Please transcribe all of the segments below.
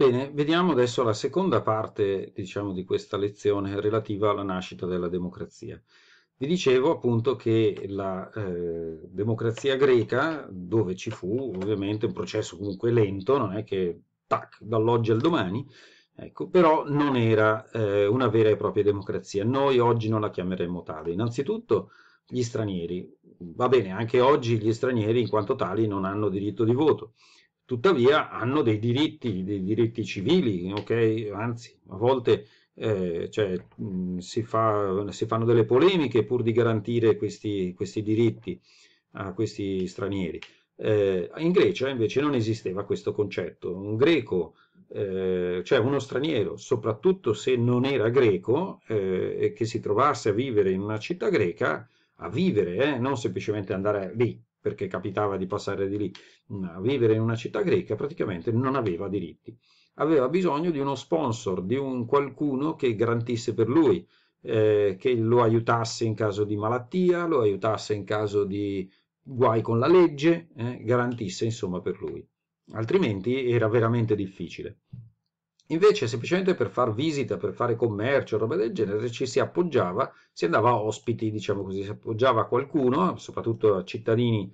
Bene, vediamo adesso la seconda parte, diciamo, di questa lezione relativa alla nascita della democrazia. Vi dicevo appunto che la eh, democrazia greca, dove ci fu ovviamente un processo comunque lento, non è che tac, dall'oggi al domani, ecco, però non era eh, una vera e propria democrazia. Noi oggi non la chiameremmo tale. Innanzitutto gli stranieri, va bene, anche oggi gli stranieri in quanto tali non hanno diritto di voto, tuttavia hanno dei diritti, dei diritti civili, okay? anzi a volte eh, cioè, mh, si, fa, si, fanno delle polemiche pur di garantire questi, questi diritti a questi stranieri. Eh, in Grecia invece non esisteva questo concetto, un greco, eh, cioè uno straniero, soprattutto se non era greco eh, e che si trovasse a vivere in una città greca, a vivere, eh, non semplicemente andare lì, perché capitava di passare di lì, mm, a vivere in una città greca praticamente non aveva diritti. Aveva bisogno di uno sponsor, di un qualcuno che garantisse per lui, eh, che lo aiutasse in caso di malattia, lo aiutasse in caso di guai con la legge, eh, garantisse insomma per lui. Altrimenti era veramente difficile. Invece, semplicemente per far visita, per fare commercio, roba del genere, ci si appoggiava, si andava a ospiti, diciamo così, si appoggiava a qualcuno, soprattutto a cittadini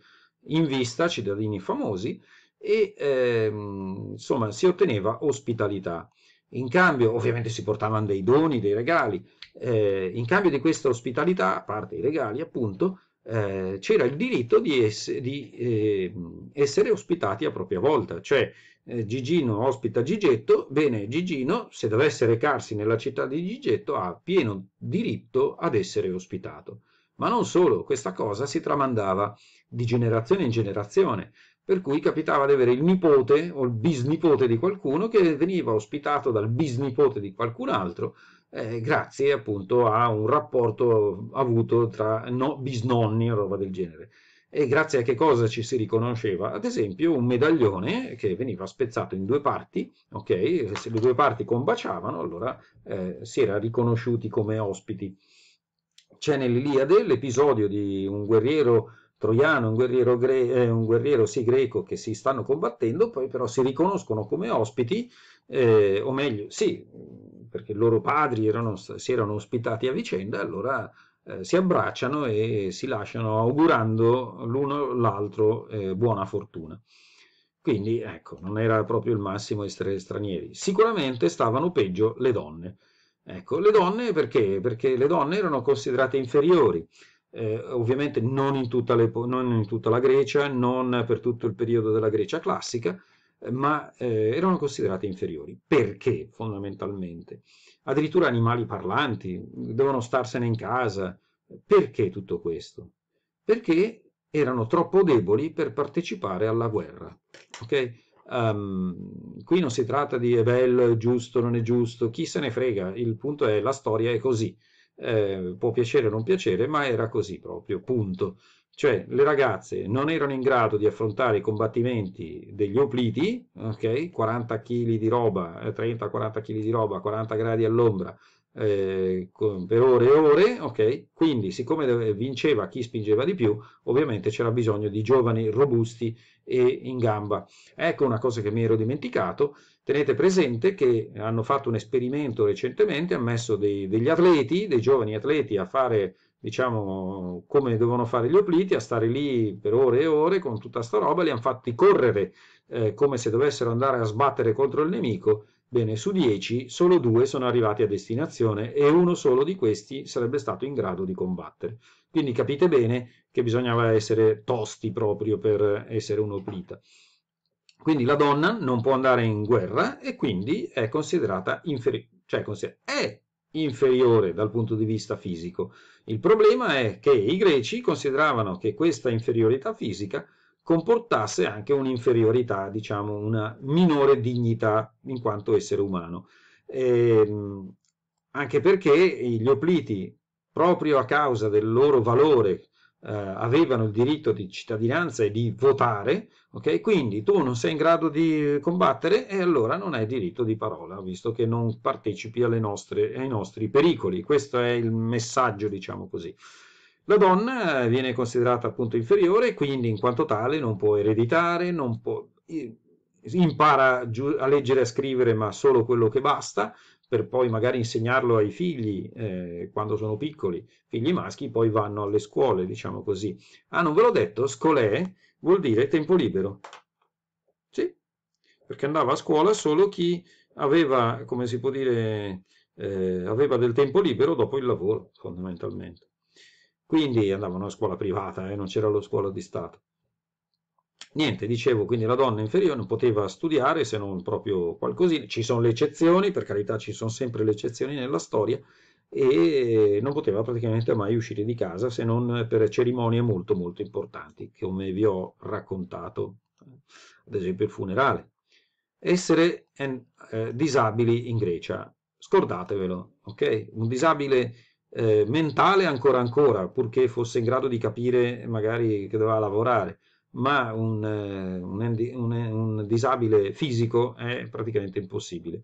in vista, cittadini famosi, e ehm, insomma si otteneva ospitalità. In cambio, ovviamente, si portavano dei doni, dei regali. Eh, in cambio di questa ospitalità, a parte i regali, appunto, eh, c'era il diritto di, ess di eh, essere ospitati a propria volta, cioè eh, Gigino ospita Gigetto, bene Gigino se dovesse recarsi nella città di Gigetto ha pieno diritto ad essere ospitato. Ma non solo, questa cosa si tramandava di generazione in generazione, per cui capitava di avere il nipote o il bisnipote di qualcuno che veniva ospitato dal bisnipote di qualcun altro, eh, grazie appunto a un rapporto avuto tra no, bisnonni e roba del genere. E grazie a che cosa ci si riconosceva? Ad esempio un medaglione che veniva spezzato in due parti, ok? Se le due parti combaciavano, allora eh, si era riconosciuti come ospiti. C'è nell'Iliade l'episodio di un guerriero troiano, un guerriero, gre- eh, un guerriero sì greco che si stanno combattendo, poi però si riconoscono come ospiti eh, o meglio, sì, perché i loro padri erano, si erano ospitati a vicenda, allora eh, si abbracciano e si lasciano augurando l'uno l'altro eh, buona fortuna. Quindi ecco, non era proprio il massimo essere stranieri. Sicuramente stavano peggio le donne. Ecco, le donne perché? Perché le donne erano considerate inferiori. Eh, ovviamente non in, le, non in, tutta la Grecia, non per tutto il periodo della Grecia classica, ma eh, erano considerate inferiori. Perché, fondamentalmente? Addirittura animali parlanti, devono starsene in casa. Perché tutto questo? Perché erano troppo deboli per partecipare alla guerra. Ok? Um, qui non si tratta di è bello, è giusto, non è giusto, chi se ne frega, il punto è la storia è così eh, può piacere o non piacere, ma era così proprio, punto. Cioè le ragazze non erano in grado di affrontare i combattimenti degli opliti, ok? 40 kg di roba, 30-40 eh, kg di roba, 40 gradi all'ombra, eh, per ore e ore, ok? Quindi siccome vinceva chi spingeva di più, ovviamente c'era bisogno di giovani robusti e in gamba. Ecco una cosa che mi ero dimenticato, tenete presente che hanno fatto un esperimento recentemente, hanno messo dei, degli atleti, dei giovani atleti a fare diciamo, come devono fare gli opliti, a stare lì per ore e ore con tutta sta roba, li hanno fatti correre eh, come se dovessero andare a sbattere contro il nemico Bene, su 10 solo due sono arrivati a destinazione e uno solo di questi sarebbe stato in grado di combattere. Quindi capite bene che bisognava essere tosti proprio per essere un'oplita. Quindi la donna non può andare in guerra e quindi è considerata inferi cioè consider è inferiore dal punto di vista fisico. Il problema è che i greci consideravano che questa inferiorità fisica comportasse anche un'inferiorità, diciamo, una minore dignità in quanto essere umano. E, ehm, anche perché gli opliti, proprio a causa del loro valore, eh, avevano il diritto di cittadinanza e di votare, ok? quindi tu non sei in grado di combattere e allora non hai diritto di parola, visto che non partecipi nostre, ai nostri pericoli. Questo è il messaggio, diciamo così. La donna viene considerata appunto inferiore, quindi in quanto tale non può ereditare, non può, impara a leggere e a scrivere, ma solo quello che basta, per poi magari insegnarlo ai figli eh, quando sono piccoli. Figli maschi poi vanno alle scuole, diciamo così. Ah, non ve l'ho detto, scolè vuol dire tempo libero. Sì, perché andava a scuola solo chi aveva, come si può dire, eh, aveva del tempo libero dopo il lavoro, fondamentalmente quindi andavano a scuola privata e eh, non c'era la scuola di Stato. Niente, dicevo, quindi la donna inferiore non poteva studiare se non proprio qualcosina, ci sono le eccezioni, per carità ci sono sempre le eccezioni nella storia, e non poteva praticamente mai uscire di casa se non per cerimonie molto molto importanti, come vi ho raccontato, ad esempio il funerale. Essere en, eh, disabili in Grecia, scordatevelo, ok? Un disabile eh, mentale ancora ancora, purché fosse in grado di capire magari che doveva lavorare, ma un, eh, un, un, eh, un disabile fisico è praticamente impossibile.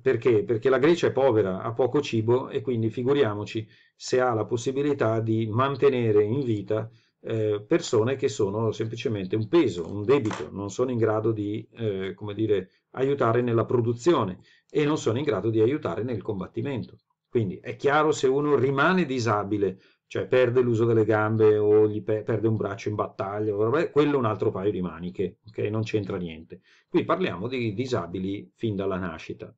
Perché? Perché la Grecia è povera, ha poco cibo e quindi figuriamoci se ha la possibilità di mantenere in vita eh, persone che sono semplicemente un peso, un debito, non sono in grado di eh, come dire, aiutare nella produzione e non sono in grado di aiutare nel combattimento. Quindi è chiaro se uno rimane disabile, cioè perde l'uso delle gambe o gli pe perde un braccio in battaglia, quello è un altro paio di maniche, okay? non c'entra niente. Qui parliamo di disabili fin dalla nascita,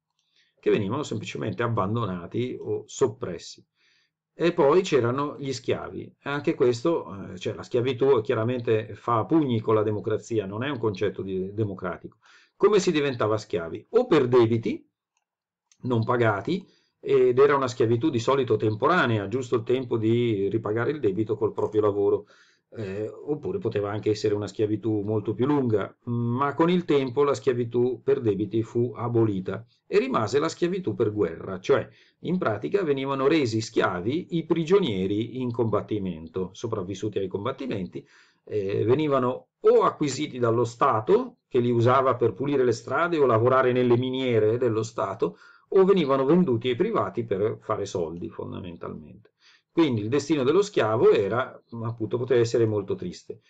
che venivano semplicemente abbandonati o soppressi. E poi c'erano gli schiavi, anche questo, eh, cioè la schiavitù chiaramente fa pugni con la democrazia, non è un concetto di, democratico. Come si diventava schiavi? O per debiti non pagati, ed era una schiavitù di solito temporanea, giusto il tempo di ripagare il debito col proprio lavoro, eh, oppure poteva anche essere una schiavitù molto più lunga, ma con il tempo la schiavitù per debiti fu abolita e rimase la schiavitù per guerra, cioè in pratica venivano resi schiavi i prigionieri in combattimento, sopravvissuti ai combattimenti, eh, venivano o acquisiti dallo Stato, che li usava per pulire le strade o lavorare nelle miniere dello Stato, o venivano venduti ai privati per fare soldi fondamentalmente. Quindi il destino dello schiavo era, appunto, poteva essere molto triste.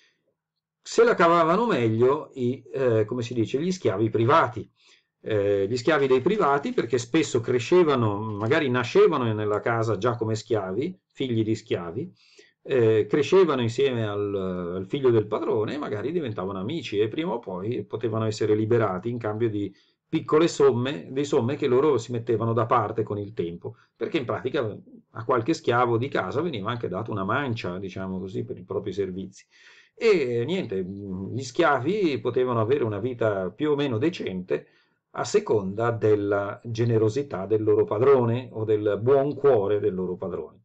Se la cavavano meglio i, eh, come si dice, gli schiavi privati, eh, gli schiavi dei privati perché spesso crescevano, magari nascevano nella casa già come schiavi, figli di schiavi, eh, crescevano insieme al, al, figlio del padrone e magari diventavano amici e prima o poi potevano essere liberati in cambio di piccole somme, dei somme che loro si mettevano da parte con il tempo, perché in pratica a qualche schiavo di casa veniva anche data una mancia, diciamo così, per i propri servizi. E eh, niente, gli schiavi potevano avere una vita più o meno decente a seconda della generosità del loro padrone o del buon cuore del loro padrone.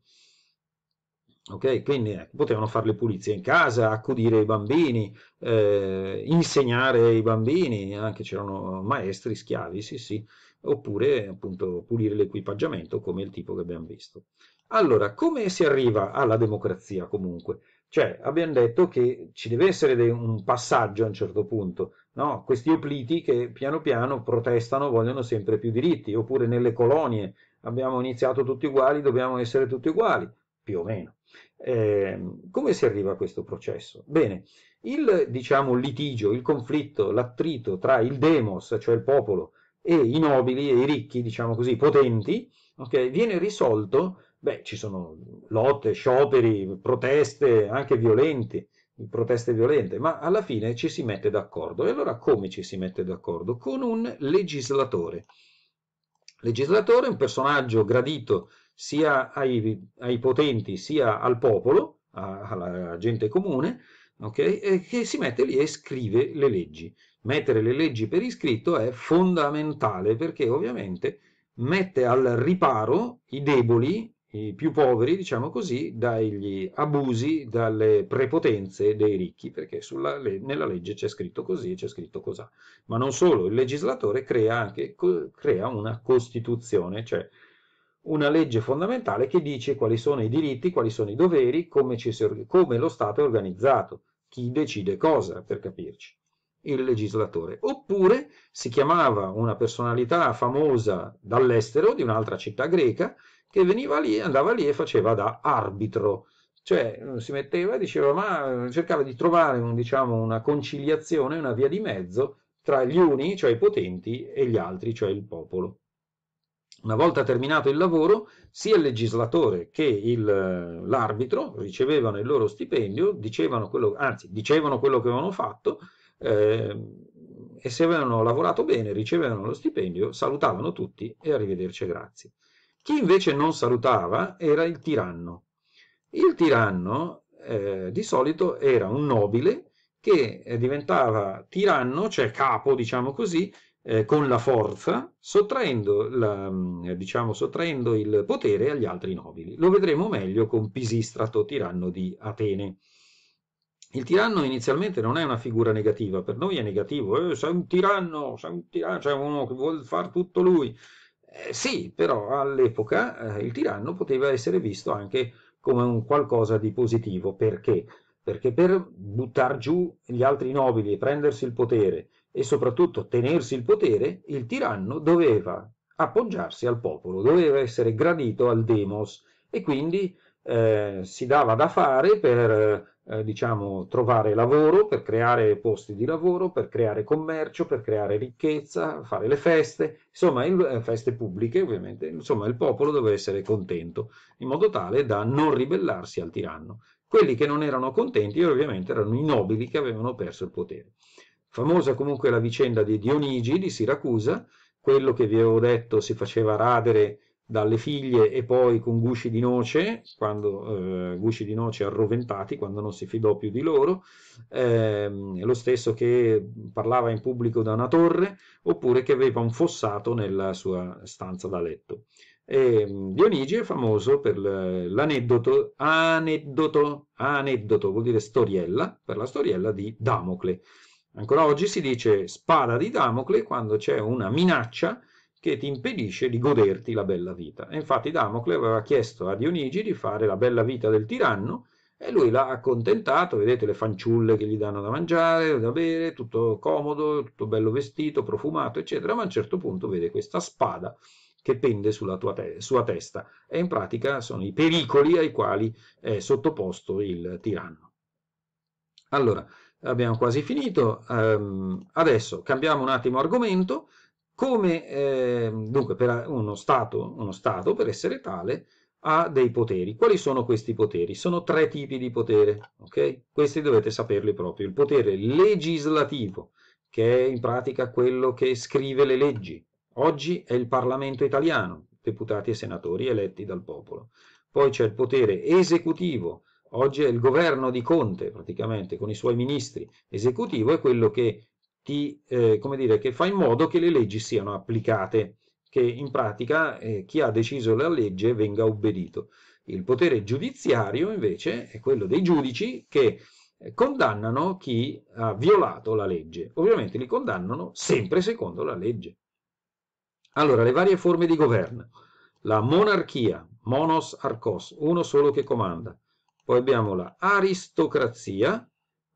Okay? Quindi eh, potevano fare le pulizie in casa, accudire i bambini, eh, insegnare i bambini, anche c'erano maestri, schiavi, sì sì, oppure appunto pulire l'equipaggiamento come il tipo che abbiamo visto. Allora, come si arriva alla democrazia comunque? Cioè, abbiamo detto che ci deve essere un passaggio a un certo punto, no? questi opliti che piano piano protestano, vogliono sempre più diritti, oppure nelle colonie abbiamo iniziato tutti uguali, dobbiamo essere tutti uguali, più o meno. Eh, come si arriva a questo processo? Bene, il diciamo, litigio, il conflitto, l'attrito tra il demos, cioè il popolo, e i nobili e i ricchi, diciamo così, potenti, okay, viene risolto, beh, ci sono lotte, scioperi, proteste, anche violenti, proteste violente, ma alla fine ci si mette d'accordo. E allora come ci si mette d'accordo? Con un legislatore. Legislatore è un personaggio gradito sia ai, ai potenti sia al popolo, a, alla gente comune, okay? che si mette lì e scrive le leggi. Mettere le leggi per iscritto è fondamentale perché ovviamente mette al riparo i deboli, i più poveri, diciamo così, dagli abusi, dalle prepotenze dei ricchi, perché sulla, nella legge c'è scritto così e c'è scritto cos'ha. Ma non solo, il legislatore crea anche crea una Costituzione, cioè una legge fondamentale che dice quali sono i diritti, quali sono i doveri, come, ci, come lo Stato è organizzato, chi decide cosa, per capirci, il legislatore. Oppure si chiamava una personalità famosa dall'estero, di un'altra città greca, che veniva lì, andava lì e faceva da arbitro, cioè mm, si metteva e diceva ma mm, cercava di trovare un, diciamo, una conciliazione, una via di mezzo tra gli uni, cioè i potenti, e gli altri, cioè il popolo. Una volta terminato il lavoro, sia il legislatore che eh, l'arbitro ricevevano il loro stipendio, dicevano quello, anzi, dicevano quello che avevano fatto, eh, e se avevano lavorato bene, ricevevano lo stipendio, salutavano tutti e arrivederci, grazie. Chi invece non salutava era il tiranno. Il tiranno eh, di solito era un nobile che diventava tiranno, cioè capo, diciamo così, eh, con la forza, sottraendo, la, mm, diciamo, sottraendo, il potere agli altri nobili. Lo vedremo meglio con Pisistrato, tiranno di Atene. Il tiranno inizialmente non è una figura negativa, per noi è negativo, eh, sei un tiranno, sei un tiranno, c'è uno che vuole fare tutto lui. Eh, sì, però all'epoca eh, il tiranno poteva essere visto anche come un qualcosa di positivo, perché? Perché per buttare giù gli altri nobili e prendersi il potere, e soprattutto tenersi il potere, il tiranno doveva appoggiarsi al popolo, doveva essere gradito al demos e quindi eh, si dava da fare per eh, diciamo, trovare lavoro, per creare posti di lavoro, per creare commercio, per creare ricchezza, fare le feste, insomma il, eh, feste pubbliche ovviamente, insomma il popolo doveva essere contento in modo tale da non ribellarsi al tiranno. Quelli che non erano contenti ovviamente erano i nobili che avevano perso il potere. Famosa comunque la vicenda di Dionigi di Siracusa, quello che vi avevo detto si faceva radere dalle figlie e poi con gusci di noce, quando, eh, gusci di noce arroventati, quando non si fidò più di loro, eh, lo stesso che parlava in pubblico da una torre, oppure che aveva un fossato nella sua stanza da letto. E ehm, Dionigi è famoso per l'aneddoto, aneddoto, aneddoto vuol dire storiella, per la storiella di Damocle. Ancora oggi si dice spada di Damocle quando c'è una minaccia che ti impedisce di goderti la bella vita. E infatti Damocle aveva chiesto a Dionigi di fare la bella vita del tiranno e lui l'ha accontentato, vedete le fanciulle che gli danno da mangiare, da bere, tutto comodo, tutto bello vestito, profumato, eccetera, ma a un certo punto vede questa spada che pende sulla te sua testa e in pratica sono i pericoli ai quali è sottoposto il tiranno. Allora, abbiamo quasi finito. Um, adesso cambiamo un attimo argomento. Come, eh, dunque, per uno stato, uno stato, per essere tale, ha dei poteri. Quali sono questi poteri? Sono tre tipi di potere, ok? Questi dovete saperli proprio. Il potere legislativo, che è in pratica quello che scrive le leggi. Oggi è il Parlamento italiano, deputati e senatori eletti dal popolo. Poi c'è il potere esecutivo, Oggi è il governo di Conte, praticamente, con i suoi ministri. Esecutivo è quello che, ti, eh, dire, che fa in modo che le leggi siano applicate, che in pratica eh, chi ha deciso la legge venga obbedito. Il potere giudiziario, invece, è quello dei giudici che eh, condannano chi ha violato la legge. Ovviamente li condannano sempre secondo la legge. Allora, le varie forme di governo. La monarchia, monos arcos, uno solo che comanda. Poi abbiamo la aristocrazia,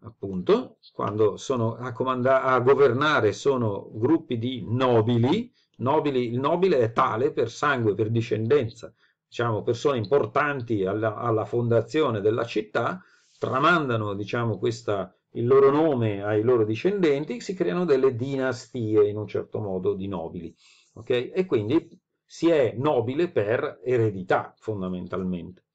appunto, quando sono a, comanda- a governare sono gruppi di nobili, nobili, il nobile è tale per sangue, per discendenza, diciamo persone importanti alla, alla fondazione della città, tramandano diciamo, questa, il loro nome ai loro discendenti, si creano delle dinastie in un certo modo di nobili. Okay? E quindi si è nobile per eredità fondamentalmente.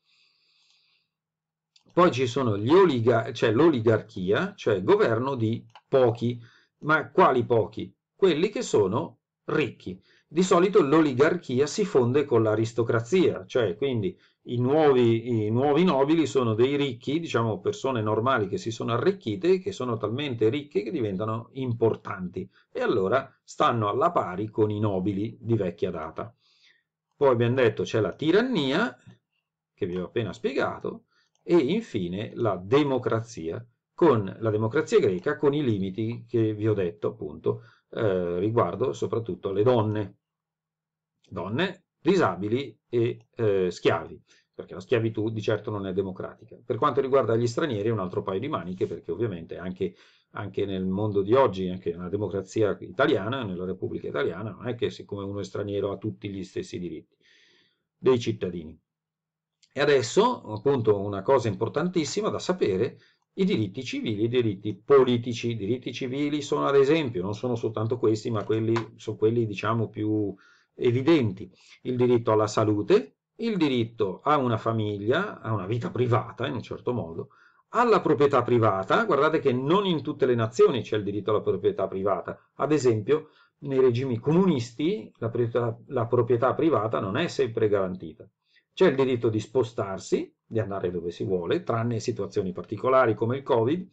Poi ci sono oligar cioè l'oligarchia, cioè il governo di pochi, ma quali pochi? Quelli che sono ricchi. Di solito l'oligarchia si fonde con l'aristocrazia, cioè quindi i nuovi, i nuovi, nobili sono dei ricchi, diciamo persone normali che si sono arricchite, che sono talmente ricche che diventano importanti e allora stanno alla pari con i nobili di vecchia data. Poi abbiamo detto c'è la tirannia, che vi ho appena spiegato, e infine la democrazia, con la democrazia greca con i limiti che vi ho detto appunto eh, riguardo soprattutto alle donne, donne, disabili e eh, schiavi, perché la schiavitù di certo non è democratica. Per quanto riguarda gli stranieri è un altro paio di maniche, perché ovviamente anche, anche nel mondo di oggi, anche nella democrazia italiana, nella Repubblica italiana, non è che siccome uno è straniero ha tutti gli stessi diritti dei cittadini. E adesso, appunto, una cosa importantissima da sapere, i diritti civili e i diritti politici. I diritti civili sono ad esempio, non sono soltanto questi, ma quelli, sono quelli diciamo più evidenti. Il diritto alla salute, il diritto a una famiglia, a una vita privata in un certo modo, alla proprietà privata, guardate che non in tutte le nazioni c'è il diritto alla proprietà privata, ad esempio nei regimi comunisti la proprietà, la proprietà privata non è sempre garantita. C'è il diritto di spostarsi, di andare dove si vuole, tranne situazioni particolari come il Covid,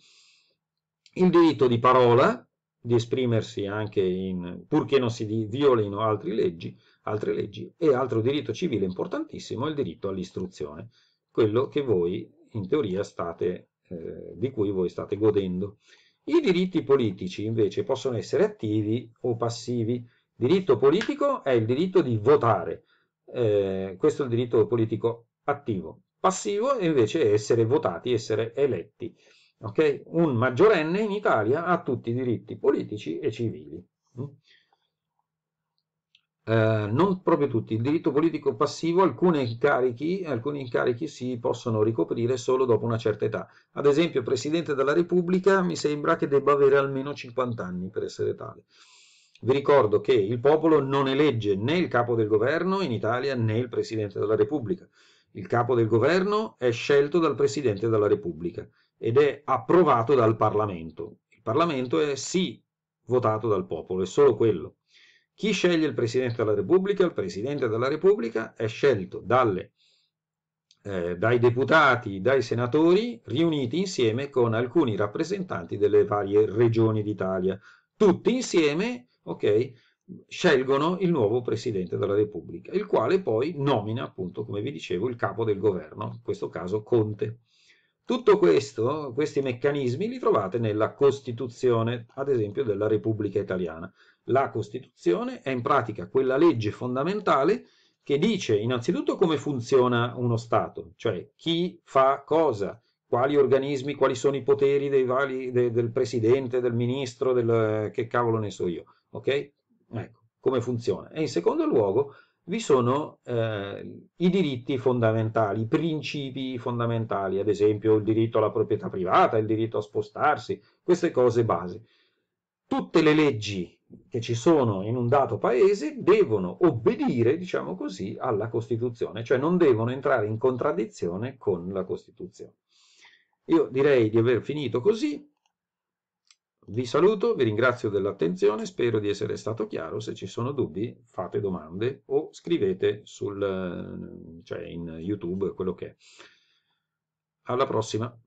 il diritto di parola, di esprimersi anche in, purché non si violino altre leggi, altre leggi, e altro diritto civile importantissimo è il diritto all'istruzione, quello che voi in teoria state, eh, di cui voi state godendo. I diritti politici invece possono essere attivi o passivi. Diritto politico è il diritto di votare, eh, questo è il diritto politico attivo. Passivo è invece essere votati, essere eletti. Okay? Un maggiorenne in Italia ha tutti i diritti politici e civili. Mm? Eh, non proprio tutti, il diritto politico passivo, incarichi, alcuni incarichi si possono ricoprire solo dopo una certa età. Ad esempio, Presidente della Repubblica mi sembra che debba avere almeno 50 anni per essere tale. Vi ricordo che il popolo non elegge né il capo del governo in Italia né il Presidente della Repubblica. Il capo del governo è scelto dal Presidente della Repubblica ed è approvato dal Parlamento. Il Parlamento è sì votato dal popolo, è solo quello. Chi sceglie il Presidente della Repubblica? Il Presidente della Repubblica è scelto dalle, eh, dai deputati, dai senatori, riuniti insieme con alcuni rappresentanti delle varie regioni d'Italia. Tutti insieme okay, scelgono il nuovo Presidente della Repubblica, il quale poi nomina, appunto, come vi dicevo, il capo del governo, in questo caso Conte. Tutto questo, questi meccanismi li trovate nella Costituzione, ad esempio, della Repubblica Italiana. La Costituzione è in pratica quella legge fondamentale che dice innanzitutto come funziona uno Stato, cioè chi fa cosa, quali organismi, quali sono i poteri dei vari, de, del presidente, del ministro, del, che cavolo ne so io ok? Ecco, come funziona. E in secondo luogo vi sono eh, i diritti fondamentali, i principi fondamentali, ad esempio il diritto alla proprietà privata, il diritto a spostarsi, queste cose basi. Tutte le leggi che ci sono in un dato paese devono obbedire, diciamo così, alla Costituzione, cioè non devono entrare in contraddizione con la Costituzione. Io direi di aver finito così, vi saluto, vi ringrazio dell'attenzione, spero di essere stato chiaro, se ci sono dubbi fate domande o scrivete sul, eh, cioè in YouTube quello che è. Alla prossima!